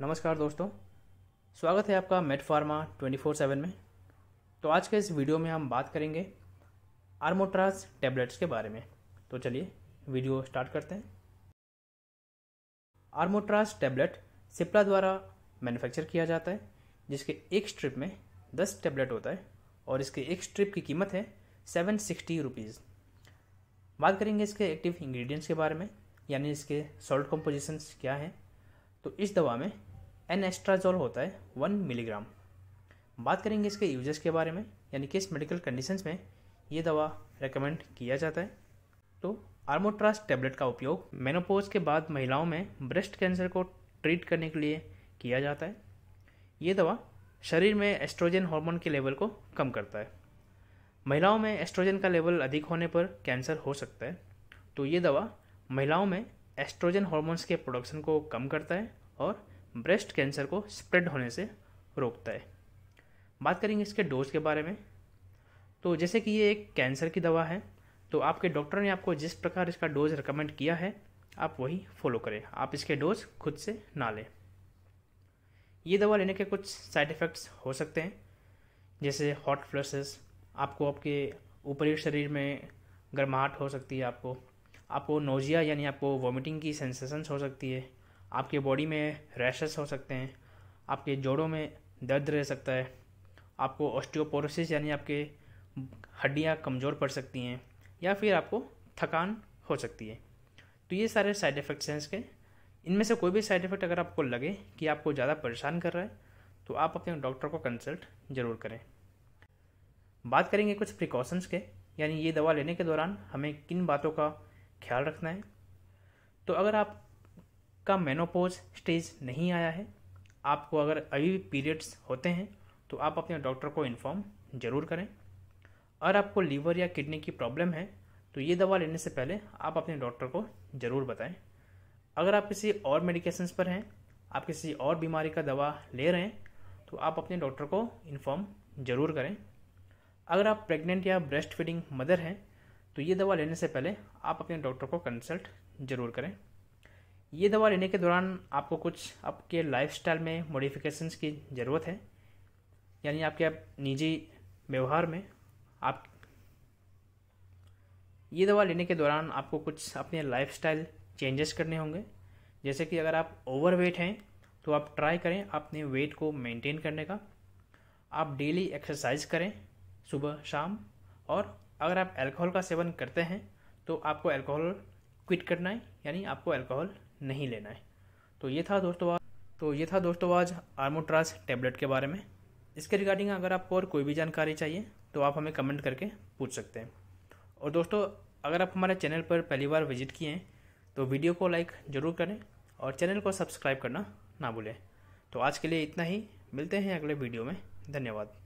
नमस्कार दोस्तों स्वागत है आपका मेट फार्मा फोर सेवन में तो आज के इस वीडियो में हम बात करेंगे आर्मोट्रास टैबलेट्स के बारे में तो चलिए वीडियो स्टार्ट करते हैं आर्मोट्रास टैबलेट सिप्ला द्वारा मैन्युफैक्चर किया जाता है जिसके एक स्ट्रिप में दस टैबलेट होता है और इसके एक स्ट्रिप की कीमत है सेवन सिक्सटी रुपीज़ बात करेंगे इसके एक्टिव इंग्रेडिएंट्स के बारे में यानी इसके सॉल्ट कंपोजिशंस क्या हैं तो इस दवा में एन एस्ट्राजोल होता है वन मिलीग्राम बात करेंगे इसके यूजेस के बारे में यानी किस मेडिकल कंडीशंस में ये दवा रिकमेंड किया जाता है तो आर्मोट्रास टेबलेट का उपयोग मेनोपोज के बाद महिलाओं में ब्रेस्ट कैंसर को ट्रीट करने के लिए किया जाता है ये दवा शरीर में एस्ट्रोजन हार्मोन के लेवल को कम करता है महिलाओं में एस्ट्रोजन का लेवल अधिक होने पर कैंसर हो सकता है तो ये दवा महिलाओं में एस्ट्रोजन हार्मोन्स के प्रोडक्शन को कम करता है और ब्रेस्ट कैंसर को स्प्रेड होने से रोकता है बात करेंगे इसके डोज के बारे में तो जैसे कि ये एक कैंसर की दवा है तो आपके डॉक्टर ने आपको जिस प्रकार इसका डोज रिकमेंड किया है आप वही फॉलो करें आप इसके डोज खुद से ना लें ये दवा लेने के कुछ साइड इफ़ेक्ट्स हो सकते हैं जैसे हॉट फ्लशेस आपको आपके ऊपरी शरीर में गर्माहट हो सकती है आपको आपको नोजिया यानी आपको वॉमिटिंग की सेंसेशंस हो सकती है आपके बॉडी में रैशेस हो सकते हैं आपके जोड़ों में दर्द रह सकता है आपको ऑस्टियोपोरोसिस यानी आपके हड्डियाँ कमज़ोर पड़ सकती हैं या फिर आपको थकान हो सकती है तो ये सारे साइड इफ़ेक्ट्स हैं इसके इनमें से कोई भी साइड इफ़ेक्ट अगर आपको लगे कि आपको ज़्यादा परेशान कर रहा है तो आप अपने डॉक्टर को कंसल्ट ज़रूर करें बात करेंगे कुछ प्रिकॉशंस के यानी ये दवा लेने के दौरान हमें किन बातों का ख्याल रखना है तो अगर आप का मेनोपोज स्टेज नहीं आया है आपको अगर अभी भी पीरियड्स होते हैं तो आप अपने डॉक्टर को इन्फॉर्म ज़रूर करें और आपको लीवर या किडनी की प्रॉब्लम है तो ये दवा लेने से पहले आप अपने डॉक्टर को ज़रूर बताएं अगर आप किसी और मेडिकेशंस पर हैं आप किसी और बीमारी का दवा ले रहे हैं तो आप अपने डॉक्टर को इन्फॉर्म ज़रूर करें अगर आप प्रेग्नेंट या ब्रेस्ट फीडिंग मदर हैं तो ये दवा लेने से पहले आप अपने डॉक्टर को कंसल्ट ज़रूर करें ये दवा लेने के दौरान आपको कुछ आपके लाइफ में मोडिफिकेशन की ज़रूरत है यानी आपके आप निजी व्यवहार में आप ये दवा लेने के दौरान आपको कुछ अपने लाइफस्टाइल चेंजेस करने होंगे जैसे कि अगर आप ओवरवेट हैं तो आप ट्राई करें अपने वेट को मेंटेन करने का आप डेली एक्सरसाइज करें सुबह शाम और अगर आप अल्कोहल का सेवन करते हैं तो आपको अल्कोहल क्विट करना है यानी आपको अल्कोहल नहीं लेना है तो ये था दोस्तों आज तो ये था दोस्तों आज आर्मोट्रास टेबलेट के बारे में इसके रिगार्डिंग अगर आपको और कोई भी जानकारी चाहिए तो आप हमें कमेंट करके पूछ सकते हैं और दोस्तों अगर आप हमारे चैनल पर पहली बार विजिट किए हैं तो वीडियो को लाइक ज़रूर करें और चैनल को सब्सक्राइब करना ना भूलें तो आज के लिए इतना ही मिलते हैं अगले वीडियो में धन्यवाद